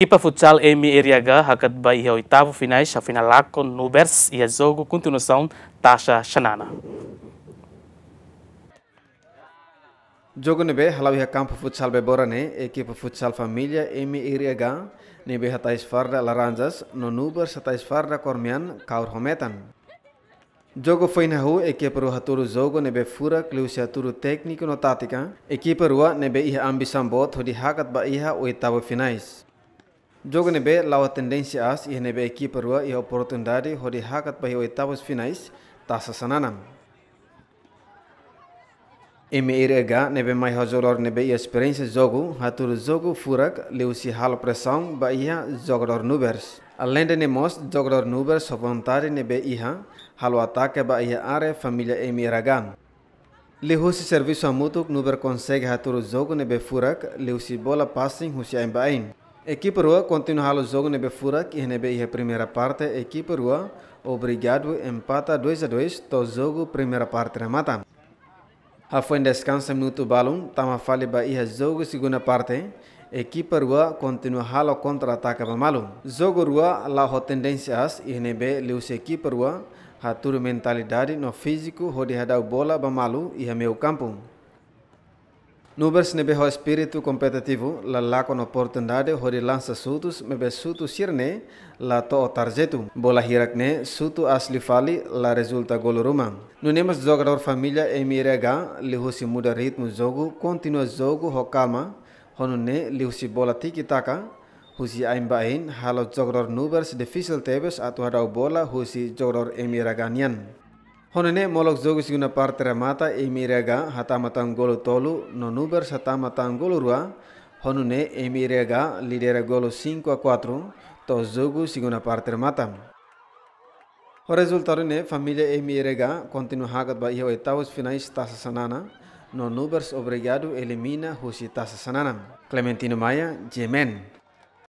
Kipa futsal Amy Eriaga Hakatba e a oitavo finais, a final lá Nubers e a jogo continuação Tasha Shanana. jogo nebe halau ia campo futsal beborane equipa futsal família M Iriaga nebe hatais farda laranjas no nuber satais farda cormian kaur hometan jogo foi na rua equipa rua turu jogo nebe fura clusia turu técnico no tática equipa rua nebe ia ambição bot hodi hakat ba ia oitavo finais Jognebe lawa tendensi as e nebe equipa rua e oportunidade hodi hakat para oitavos finais taça sananam. Eme irega nebe mai hajolor nebe ia experiência jogo hatur jogu furak leusi hal pressão ba ia jogador nubers. Além de nemos jogador nubers sovontari nebe iha halo ataque ba ia are família eme irega. Lehusi serviço amutuk nuber consegue hatur jogu nebe furak leusi bola passing husi aimbain. Equipe Rua continua o jogo nebe fura que nebe a primeira parte. Equipe Rua, obrigado, empata 2 a 2 to jogo primeira parte remata. A foi em descanso minuto balão, tama fale ba ia jogo segunda parte. Equipe Rua continua halo contra-ataque balmalu. Jogo Rua lá ho tendências e nebe leus equipe Rua, tur mentalidade no físico, rodihadau bola balmalu e meu campo. Nubers nebe ho espírito competitivo la la con oportunidade hori lança sutus mebe sutu sirne la to tarjetu bola hirakne sutu asli fali la resulta gol ruma nunemas jogador família emirega lihusi muda ritmo jogu, continua jogu ho calma honune lihusi bola tiki taka husi aimbain halo jogador nubers difícil tebes atu hadau bola husi jogador emirega Honene molok zogus guna partera mata emirega hatamatang golu tolu nonuber nuber satamatang golo rua honune emirega lidera golu 5 a 4 to zogu siguna partera mata. O resultado ne familia emirega kontinu hagat ba iho etavos finais tasa sanana nonubers nubers obrigado elimina husi tasa sanana. Clementino Maya, Jemen.